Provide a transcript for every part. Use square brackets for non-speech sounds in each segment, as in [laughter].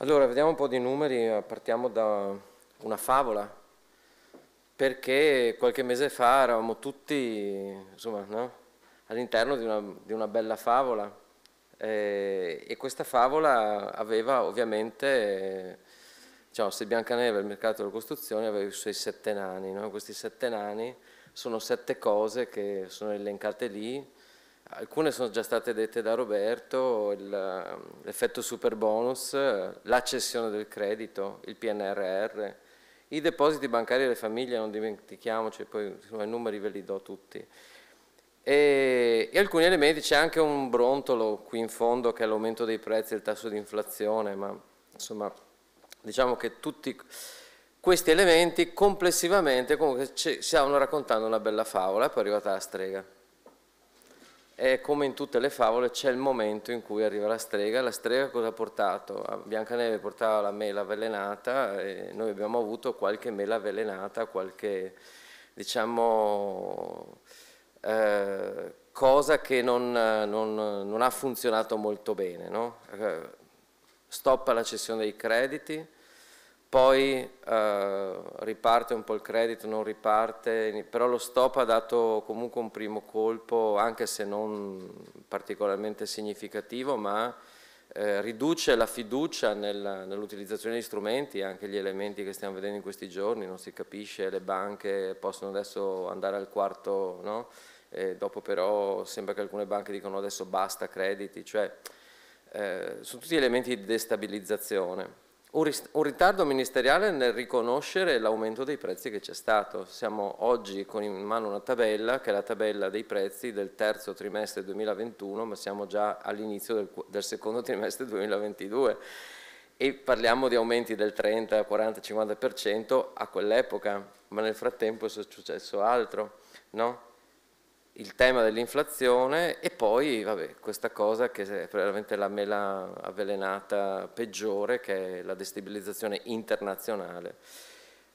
Allora, vediamo un po' di numeri, eh, partiamo da una favola, perché qualche mese fa eravamo tutti no? all'interno di una, di una, bella favola eh, e questa favola aveva ovviamente, diciamo, se Biancaneve è il mercato della costruzione aveva i suoi sette nani, no? questi sette nani sono sette cose che sono elencate lì, Alcune sono già state dette da Roberto, l'effetto super bonus, la cessione del credito, il PNRR, i depositi bancari delle famiglie, non dimentichiamoci, poi i numeri ve li do tutti. E, e alcuni elementi, c'è anche un brontolo qui in fondo che è l'aumento dei prezzi, il tasso di inflazione, ma insomma diciamo che tutti questi elementi complessivamente comunque ci stavano raccontando una bella favola, poi è arrivata la strega. E come in tutte le favole c'è il momento in cui arriva la strega. La strega cosa ha portato? Ah, Biancaneve portava la mela avvelenata e noi abbiamo avuto qualche mela avvelenata, qualche diciamo, eh, cosa che non, non, non, ha funzionato molto bene. No? Eh, Stop alla cessione dei crediti, poi eh, riparte un po' il credito, non riparte, però lo stop ha dato comunque un primo colpo, anche se non particolarmente significativo, ma eh, riduce la fiducia nell'utilizzazione degli strumenti, anche gli elementi che stiamo vedendo in questi giorni, non si capisce, le banche possono adesso andare al quarto, no? dopo però sembra che alcune banche dicano adesso basta crediti, cioè eh, sono tutti elementi di destabilizzazione un ritardo ministeriale nel riconoscere l'aumento dei prezzi che c'è stato. Siamo oggi con in mano una tabella, che è la tabella dei prezzi del terzo trimestre 2021, ma siamo già all'inizio del, del secondo trimestre 2022 e parliamo di aumenti del 30, 40, 50% a quell'epoca, ma nel frattempo è successo altro. No? il tema dell'inflazione e poi vabbè, questa cosa che è veramente la mela avvelenata peggiore che è la destabilizzazione internazionale.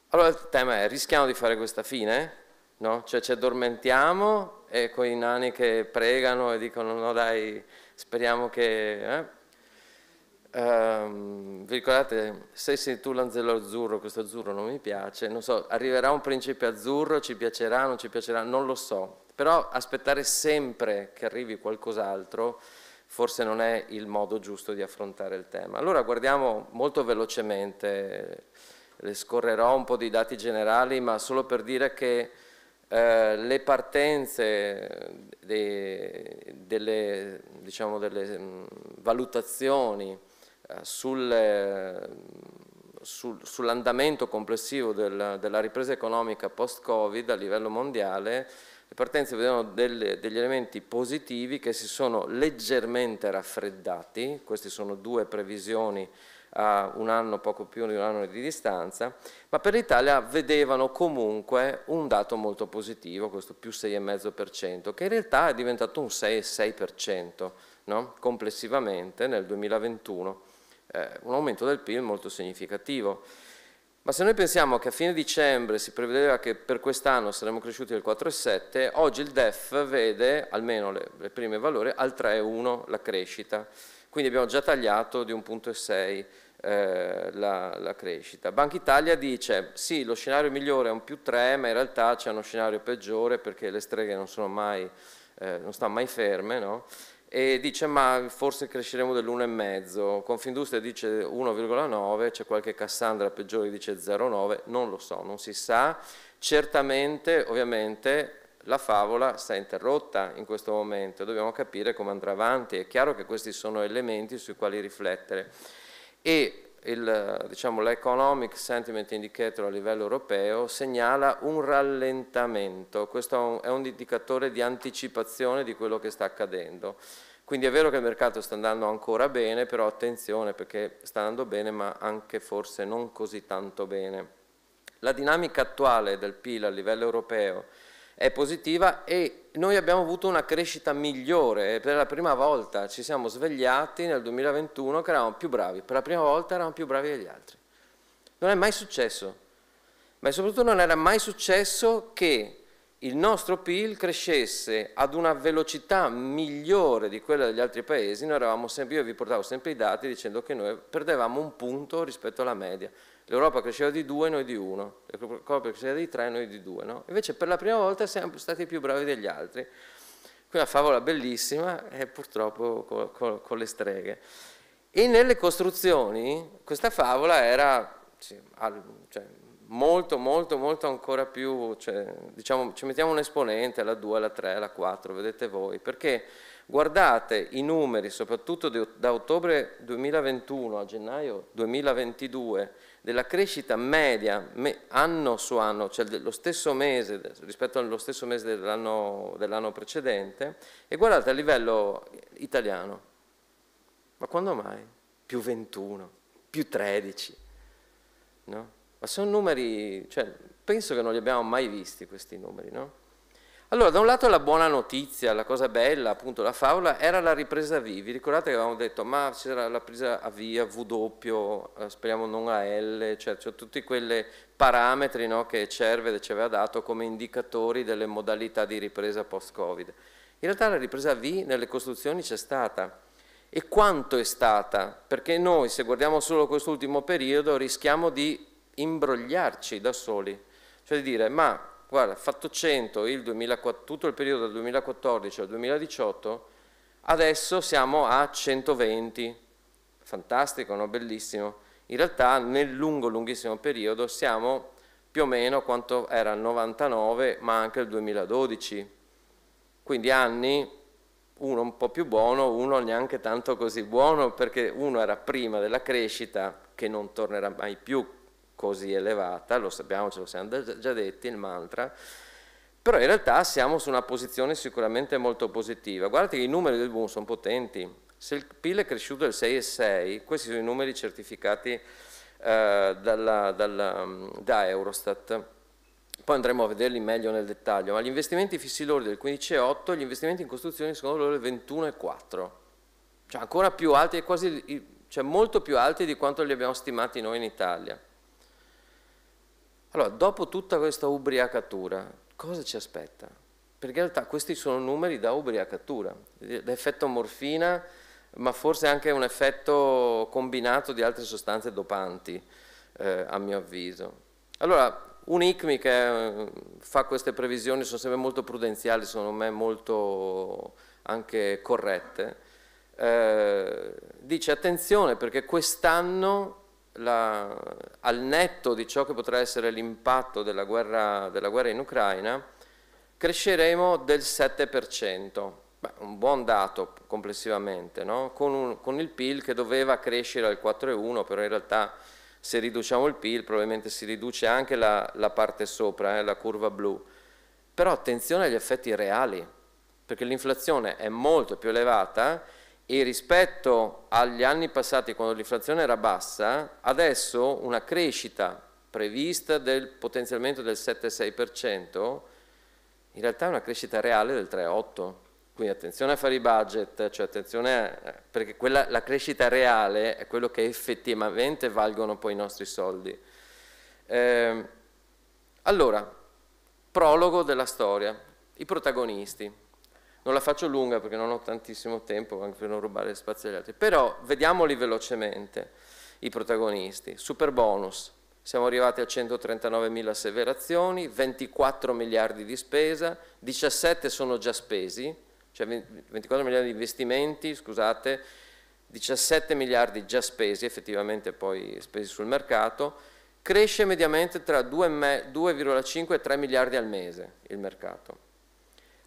Allora il tema è rischiamo di fare questa fine? No? Cioè ci addormentiamo e quei nani che pregano e dicono no dai speriamo che... Eh? Um, vi ricordate, se sei tu l'anzello azzurro, questo azzurro non mi piace, non so, arriverà un principe azzurro, ci piacerà, non ci piacerà, non lo so, però aspettare sempre che arrivi qualcos'altro forse non è il modo giusto di affrontare il tema. Allora guardiamo molto velocemente, le scorrerò un po' di dati generali, ma solo per dire che eh, le partenze de, delle, diciamo, delle mm, valutazioni eh, sul, sul, sull'andamento complessivo del, della ripresa economica post-Covid a livello mondiale le partenze vedevano delle, degli elementi positivi che si sono leggermente raffreddati, queste sono due previsioni a un anno, poco più di un anno di distanza, ma per l'Italia vedevano comunque un dato molto positivo, questo più 6,5%, che in realtà è diventato un 6,6% no? complessivamente nel 2021, eh, un aumento del PIL molto significativo. Ma se noi pensiamo che a fine dicembre si prevedeva che per quest'anno saremmo cresciuti del 4,7, oggi il DEF vede, almeno le, le prime valori, al 3,1 la crescita. Quindi abbiamo già tagliato di 1,6 eh, la, la, crescita. Banca Italia dice sì, lo scenario migliore è un più 3, ma in realtà c'è uno scenario peggiore perché le streghe non, mai, eh, non stanno mai ferme, no? e dice ma forse cresceremo dell'1,5, Confindustria dice 1,9, c'è qualche Cassandra peggiore che dice 0,9, non lo so, non si sa, certamente ovviamente la favola sta interrotta in questo momento, dobbiamo capire come andrà avanti, è chiaro che questi sono elementi sui quali riflettere e Diciamo, l'economic diciamo, sentiment indicator a livello europeo segnala un rallentamento, questo è un indicatore di anticipazione di quello che sta accadendo. Quindi è vero che il mercato sta andando ancora bene, però attenzione perché sta andando bene ma anche forse non così tanto bene. La dinamica attuale del PIL a livello europeo è positiva e noi abbiamo avuto una crescita migliore, per la prima volta ci siamo svegliati nel 2021 che eravamo più bravi, per la prima volta eravamo più bravi degli altri. Non è mai successo, ma soprattutto non era mai successo che il nostro PIL crescesse ad una velocità migliore di quella degli altri paesi, sempre, io vi portavo sempre i dati dicendo che noi perdevamo un punto rispetto alla media l'Europa cresceva di 2, noi di 1, l'Europa cresceva di 3, noi di 2, no? Invece per la prima volta siamo stati più bravi degli altri. Qui una favola bellissima e purtroppo con, con, con le streghe. E nelle costruzioni questa favola era cioè, molto, molto, molto ancora più, cioè, diciamo, ci mettiamo un esponente alla 2, alla 3, alla 4, vedete voi, perché guardate i numeri, soprattutto de, da ottobre 2021 a gennaio 2022, della crescita media me, anno su anno, cioè lo stesso mese rispetto allo stesso mese dell'anno dell precedente, e guardate a livello italiano, ma quando mai? Più 21, più 13, No? Ma sono numeri, cioè, penso che non li abbiamo mai visti questi numeri, no? Allora, da un lato la buona notizia, la cosa bella, appunto la favola, era la ripresa V. Vi ricordate che avevamo detto, ma c'era la presa a V, a W, eh, speriamo non a L, cioè, cioè tutti quei parametri no, che Cervede ci aveva dato come indicatori delle modalità di ripresa post-Covid. In realtà la ripresa V nelle costruzioni c'è stata, e quanto è stata, perché noi se guardiamo solo quest'ultimo periodo rischiamo di imbrogliarci da soli, cioè di dire ma guarda, fatto 100 il 2004, tutto il periodo dal 2014 al 2018, adesso siamo a 120, fantastico, no? bellissimo, in realtà nel lungo, lunghissimo periodo siamo più o meno quanto era il 99 ma anche il 2012, quindi anni uno un po' più buono, uno neanche tanto così buono, perché uno era prima della crescita, che non tornerà mai più così elevata, lo sappiamo, ce lo siamo già detti, il mantra, però in realtà siamo su una posizione sicuramente molto positiva. Guardate che i numeri del boom sono potenti, se il PIL è cresciuto del 6,6, questi sono i numeri certificati eh, dalla, dalla, da Eurostat, poi andremo a vederli meglio nel dettaglio, ma gli investimenti fissi lordi del 15,8 gli investimenti in costruzioni sono loro del 21,4, cioè ancora più alti, quasi, cioè molto più alti di quanto li abbiamo stimati noi in Italia. Allora, dopo tutta questa ubriacatura, cosa ci aspetta? Perché in realtà questi sono numeri da ubriacatura, l'effetto morfina, ma forse anche un effetto combinato di altre sostanze dopanti, eh, a mio avviso. Allora, un ICMI che eh, fa queste previsioni sono sempre molto prudenziali, secondo me molto anche corrette, eh, dice attenzione perché quest'anno al netto di ciò che potrà essere l'impatto della guerra, della guerra in Ucraina, cresceremo del 7%, Beh, un buon dato complessivamente, no? con, un, con il PIL che doveva crescere al 4,1, però in realtà se riduciamo il PIL probabilmente si riduce anche la, la parte sopra, eh, la curva blu. Però attenzione agli effetti reali, perché l'inflazione è molto più elevata e rispetto agli anni passati quando l'inflazione era bassa, adesso una crescita prevista del potenzialmente del 7-6%, in realtà è una crescita reale del 3,8%. Quindi attenzione a fare i budget, cioè attenzione a, perché quella, la crescita reale è quello che effettivamente valgono poi i nostri soldi. Eh, allora, prologo della storia, i protagonisti. Non la faccio lunga perché non ho tantissimo tempo, anche per non rubare spazio agli altri, però vediamoli velocemente, i protagonisti. Super bonus, siamo arrivati a 139.000 asseverazioni, 24 miliardi di spesa, 17 sono già spesi, cioè 24 miliardi di investimenti, scusate, 17 miliardi già spesi, effettivamente poi spesi sul mercato, cresce mediamente tra 2,5 e 3 miliardi al mese il mercato.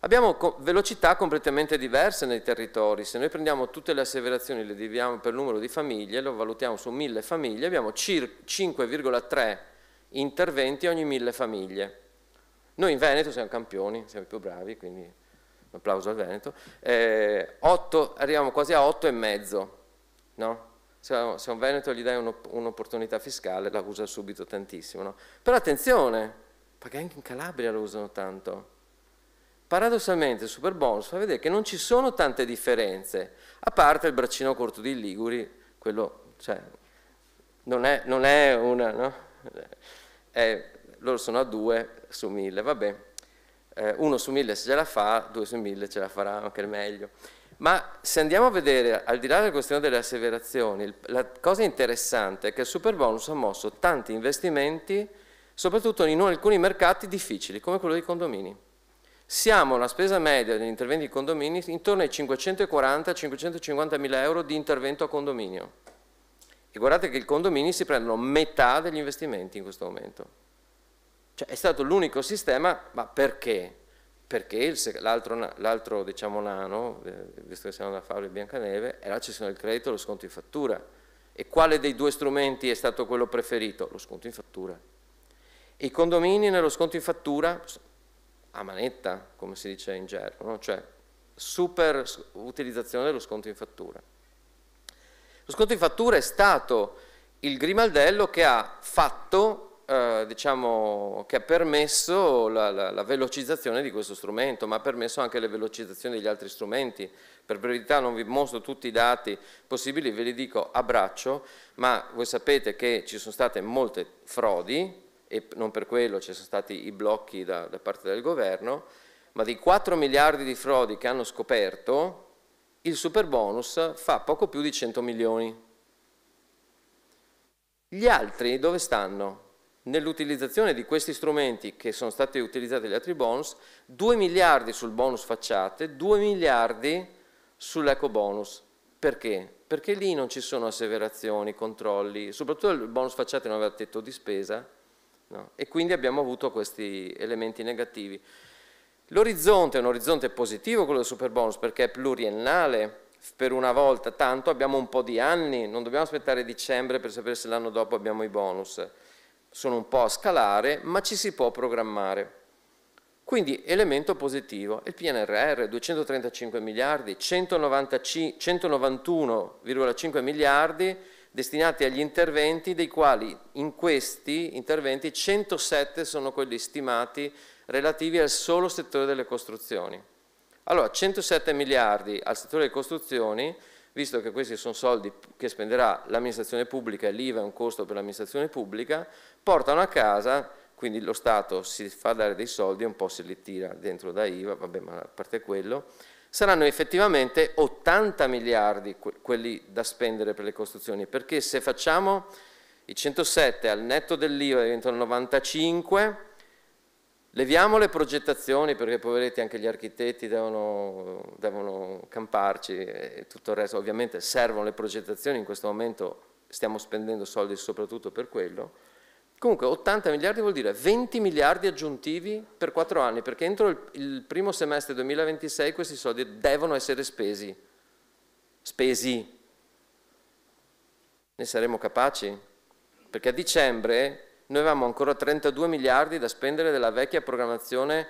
Abbiamo velocità completamente diverse nei territori, se noi prendiamo tutte le asseverazioni, le dividiamo per numero di famiglie, lo valutiamo su 1000 famiglie, abbiamo 5,3 interventi ogni 1000 famiglie. Noi in Veneto siamo campioni, siamo i più bravi, quindi applauso al Veneto, eh, 8, arriviamo quasi a 8,5, no? se, un Veneto gli dai un'opportunità fiscale la usa subito tantissimo, no? Però attenzione, perché anche in Calabria lo usano tanto. Paradossalmente il super bonus fa vedere che non ci sono tante differenze, a parte il braccino corto di Liguri, quello cioè, non, è, non, è, una, no? È, eh, loro sono a 2 su 1000, bene eh, uno su mille se ce la fa, due su mille ce la farà anche meglio. Ma se andiamo a vedere, al di là della questione delle asseverazioni, la cosa interessante è che il superbonus ha mosso tanti investimenti, soprattutto in alcuni mercati difficili, come quello dei condomini. Siamo alla spesa media degli interventi di condomini intorno ai 540-550 mila euro di intervento a condominio. E guardate che i condomini si prendono metà degli investimenti in questo momento. Cioè, è stato l'unico sistema, ma perché? Perché l'altro, diciamo, nano, eh, visto che siamo da Fabio e Biancaneve, era la cessione del credito e lo sconto in fattura. E quale dei due strumenti è stato quello preferito? Lo sconto in fattura. i condomini nello sconto in fattura, a manetta, come si dice in gergo, no? cioè super utilizzazione dello sconto in fattura. Lo sconto in fattura è stato il grimaldello che ha fatto eh, diciamo, che ha permesso la, la, la, velocizzazione di questo strumento, ma ha permesso anche la velocizzazione degli altri strumenti. Per brevità non vi mostro tutti i dati possibili, ve li dico a braccio, ma voi sapete che ci sono state molte frodi e non per quello ci sono stati i blocchi da, da parte del governo, ma dei 4 miliardi di frodi che hanno scoperto, il super bonus fa poco più di 100 milioni. Gli altri dove stanno? nell'utilizzazione di questi strumenti che sono stati utilizzati gli altri bonus, 2 miliardi sul bonus facciate, 2 miliardi sull'eco bonus. Perché? Perché lì non ci sono asseverazioni, controlli, soprattutto il bonus facciate non aveva tetto di spesa no? e quindi abbiamo avuto questi elementi negativi. L'orizzonte è un orizzonte positivo quello del super bonus perché è pluriennale, per una volta, tanto abbiamo un po' di anni, non dobbiamo aspettare dicembre per sapere se l'anno dopo abbiamo i bonus sono un po' a scalare, ma ci si può programmare. Quindi elemento positivo, il PNRR 235 miliardi, 191,5 miliardi destinati agli interventi, dei quali in questi interventi 107 sono quelli stimati relativi al solo settore delle costruzioni. Allora, 107 miliardi al settore delle costruzioni visto che questi sono soldi che spenderà l'amministrazione pubblica e l'IVA è un costo per l'amministrazione pubblica, portano a casa, quindi lo Stato si fa dare dei soldi, e un po' se li tira dentro da IVA, vabbè ma a parte quello, saranno effettivamente 80 miliardi quelli da spendere per le costruzioni, perché se facciamo i 107 al netto dell'IVA diventano 95, Leviamo le progettazioni perché poveretti anche gli architetti devono, devono camparci e tutto il resto. Ovviamente servono le progettazioni, in questo momento stiamo spendendo soldi soprattutto per quello. Comunque 80 miliardi vuol dire 20 miliardi aggiuntivi per 4 anni perché entro il, il primo semestre 2026 questi soldi devono essere spesi. Spesi. Ne saremo capaci? Perché a dicembre noi avevamo ancora 32 miliardi da spendere della vecchia programmazione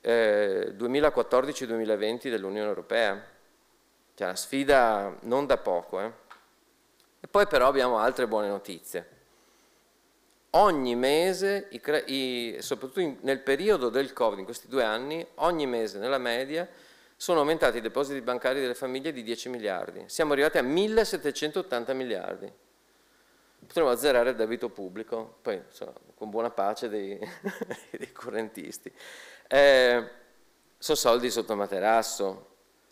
eh, 2014-2020 dell'Unione Europea. Cioè una sfida non da poco. Eh. E poi però abbiamo altre buone notizie. Ogni mese, i, soprattutto in, nel periodo del Covid, in questi due anni, ogni mese nella media sono aumentati i depositi bancari delle famiglie di 10 miliardi. Siamo arrivati a 1780 miliardi potremmo azzerare il debito pubblico, poi insomma, con buona pace dei, [laughs] dei correntisti. Eh, sono soldi sotto materasso,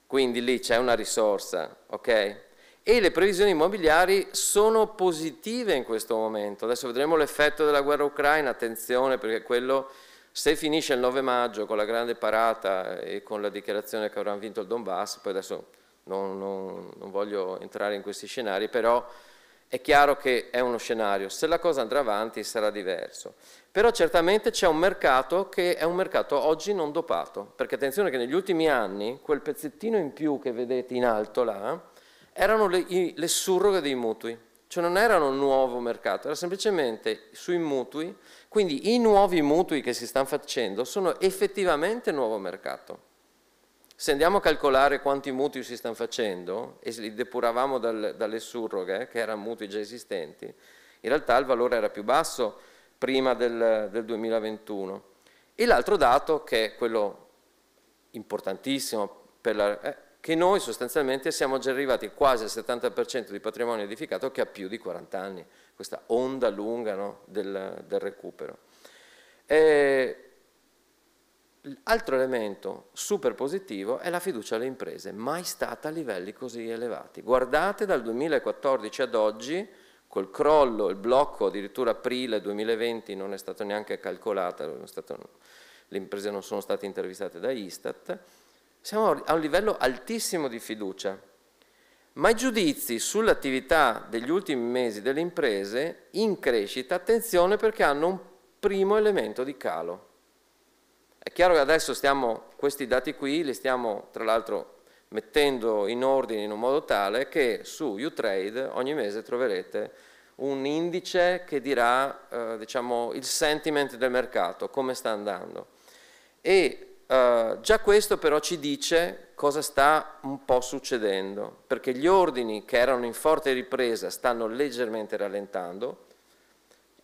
quindi lì c'è una risorsa, ok? E le previsioni immobiliari sono positive in questo momento. Adesso vedremo l'effetto della guerra ucraina, attenzione perché quello se finisce il 9 maggio con la grande parata e con la dichiarazione che avranno vinto il Donbass, poi adesso non, non, non voglio entrare in questi scenari, però è chiaro che è uno scenario, se la cosa andrà avanti sarà diverso. Però certamente c'è un mercato che è un mercato oggi non dopato, perché attenzione che negli ultimi anni quel pezzettino in più che vedete in alto là erano le, i, le surroghe dei mutui, cioè non erano un nuovo mercato, era semplicemente sui mutui, quindi i nuovi mutui che si stanno facendo sono effettivamente nuovo mercato. Se andiamo a calcolare quanti mutui si stanno facendo e li depuravamo dal, dalle surroghe, che erano mutui già esistenti, in realtà il valore era più basso prima del, del 2021. E l'altro dato, che è quello importantissimo, la, eh, che noi sostanzialmente siamo già arrivati quasi al 70% di patrimonio edificato che ha più di 40 anni, questa onda lunga no, del, del, recupero. E eh, L'altro elemento super positivo è la fiducia alle imprese, mai stata a livelli così elevati. Guardate dal 2014 ad oggi, col crollo, il blocco, addirittura aprile 2020 non è stato neanche calcolato, stato, le imprese non sono state intervistate da Istat, siamo a un livello altissimo di fiducia, ma i giudizi sull'attività degli ultimi mesi delle imprese in crescita, attenzione perché hanno un primo elemento di calo. È chiaro che adesso stiamo, questi dati qui li stiamo tra l'altro mettendo in ordine in un modo tale che su Utrade ogni mese troverete un indice che dirà eh, diciamo, il sentiment del mercato, come sta andando. E eh, già questo però ci dice cosa sta un po' succedendo, perché gli ordini che erano in forte ripresa stanno leggermente rallentando,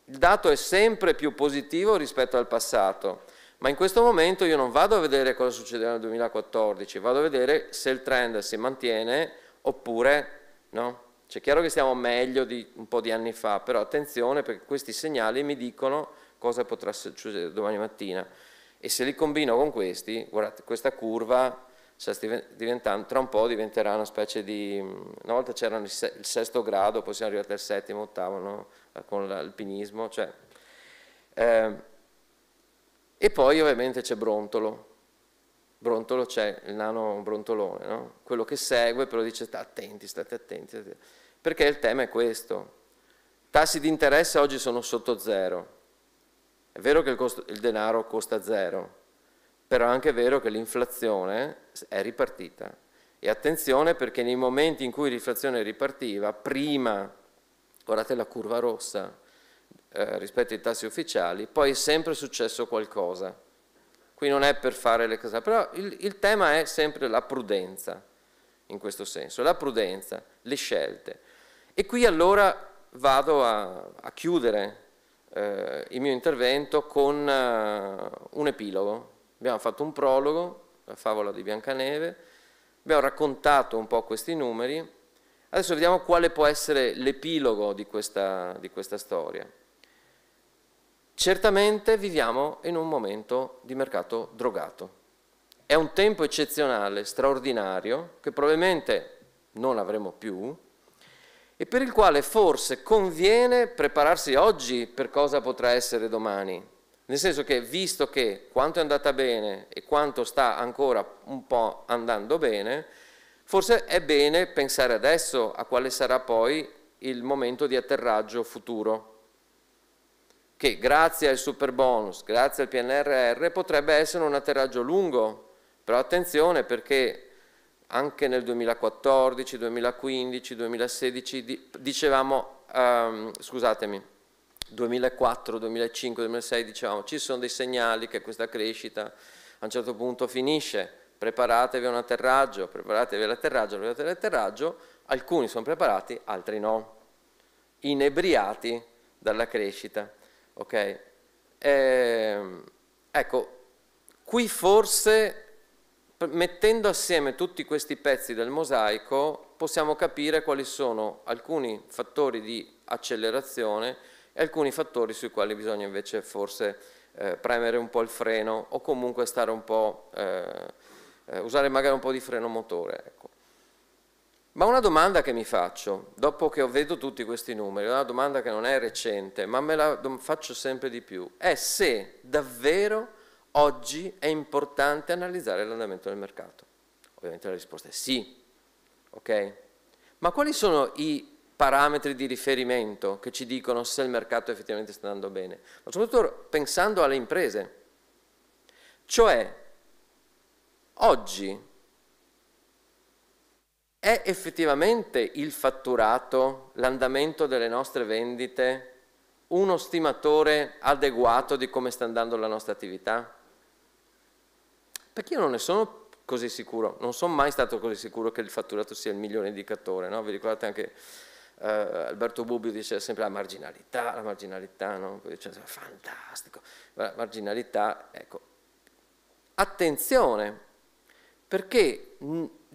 il dato è sempre più positivo rispetto al passato, ma in questo momento io non vado a vedere cosa succederà nel 2014, vado a vedere se il trend si mantiene oppure no. C'è cioè, chiaro che stiamo meglio di un po' di anni fa, però attenzione perché questi segnali mi dicono cosa potrà succedere domani mattina. E se li combino con questi, guardate, questa curva tra un po' diventerà una specie di... Una volta c'era il sesto grado, poi siamo arrivati al settimo, ottavo, no? con l'alpinismo. Cioè, eh, e poi ovviamente c'è Brontolo. Brontolo c'è il nano brontolone, no? quello che segue però dice attenti, state attenti, perché il tema è questo. Tassi di interesse oggi sono sotto zero. È vero che il, costo, il denaro costa zero, però è anche vero che l'inflazione è ripartita. E attenzione perché nei momenti in cui l'inflazione ripartiva, prima, guardate la curva rossa, eh, rispetto ai tassi ufficiali, poi è sempre successo qualcosa. Qui non è per fare le cose, però il, il tema è sempre la prudenza, in questo senso, la prudenza, le scelte. E qui allora vado a, a chiudere eh, il mio intervento con uh, un epilogo. Abbiamo fatto un prologo, la favola di Biancaneve, abbiamo raccontato un po' questi numeri, adesso vediamo quale può essere l'epilogo di questa, di questa storia. Certamente viviamo in un momento di mercato drogato. È un tempo eccezionale, straordinario, che probabilmente non avremo più e per il quale forse conviene prepararsi oggi per cosa potrà essere domani. Nel senso che, visto che quanto è andata bene e quanto sta ancora un po' andando bene, forse è bene pensare adesso a quale sarà poi il momento di atterraggio futuro che grazie al super bonus, grazie al PNRR, potrebbe essere un atterraggio lungo. Però attenzione perché anche nel 2014, 2015, 2016 dicevamo, um, scusatemi, 2004, 2005, 2006 dicevamo ci sono dei segnali che questa crescita a un certo punto finisce, preparatevi a un atterraggio, preparatevi all'atterraggio, preparatevi all'atterraggio, alcuni sono preparati, altri no, inebriati dalla crescita. Ok? E, ehm, ecco, qui forse mettendo assieme tutti questi pezzi del mosaico possiamo capire quali sono alcuni fattori di accelerazione e alcuni fattori sui quali bisogna invece forse eh, premere un po' il freno o comunque stare un po', eh, eh, usare magari un po' di freno motore. Ecco. Ma una domanda che mi faccio, dopo che ho veduto tutti questi numeri, una domanda che non è recente, ma me la faccio sempre di più, è se davvero oggi è importante analizzare l'andamento del mercato. Ovviamente la risposta è sì, ok? Ma quali sono i parametri di riferimento che ci dicono se il mercato effettivamente sta andando bene? Ma soprattutto pensando alle imprese. Cioè, oggi è effettivamente il fatturato, l'andamento delle nostre vendite, uno stimatore adeguato di come sta andando la nostra attività? Perché io non ne sono così sicuro, non sono mai stato così sicuro che il fatturato sia il migliore indicatore, no? vi ricordate anche eh, Alberto Bubbio dice sempre la marginalità, la marginalità, no? Dice, cioè, cioè, fantastico, la marginalità, ecco, attenzione, perché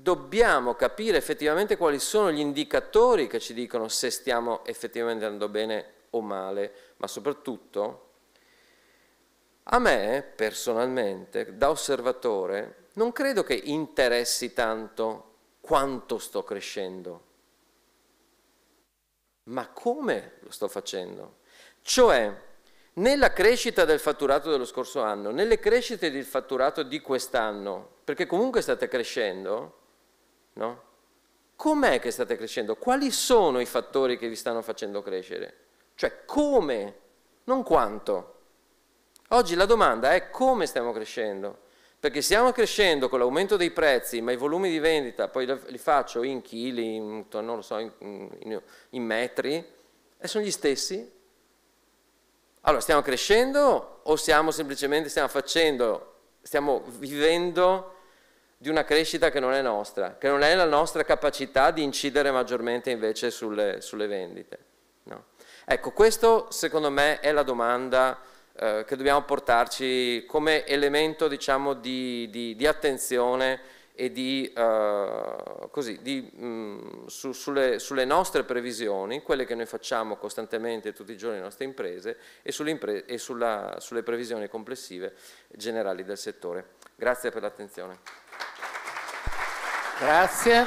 dobbiamo capire effettivamente quali sono gli indicatori che ci dicono se stiamo effettivamente andando bene o male, ma soprattutto a me personalmente, da osservatore, non credo che interessi tanto quanto sto crescendo, ma come lo sto facendo. Cioè, nella crescita del fatturato dello scorso anno, nelle crescite del fatturato di quest'anno, perché comunque state crescendo, No? Com'è che state crescendo? Quali sono i fattori che vi stanno facendo crescere? Cioè come, non quanto. Oggi la domanda è come stiamo crescendo. Perché stiamo crescendo con l'aumento dei prezzi, ma i volumi di vendita, poi li faccio in chili, in, non lo so, in, in, in metri, e sono gli stessi. Allora, stiamo crescendo o stiamo semplicemente stiamo facendo, stiamo vivendo di una crescita che non è nostra, che non è la nostra capacità di incidere maggiormente invece sulle, sulle vendite. No. Ecco, questo secondo me è la domanda eh, che dobbiamo portarci come elemento diciamo, di, di, di attenzione e di, uh, così, di, mh, mm, su, sulle, sulle, nostre previsioni, quelle che noi facciamo costantemente tutti i giorni nelle nostre imprese e, sulle, impre e sulla, sulle previsioni complessive generali del settore. Grazie per l'attenzione. Grazie.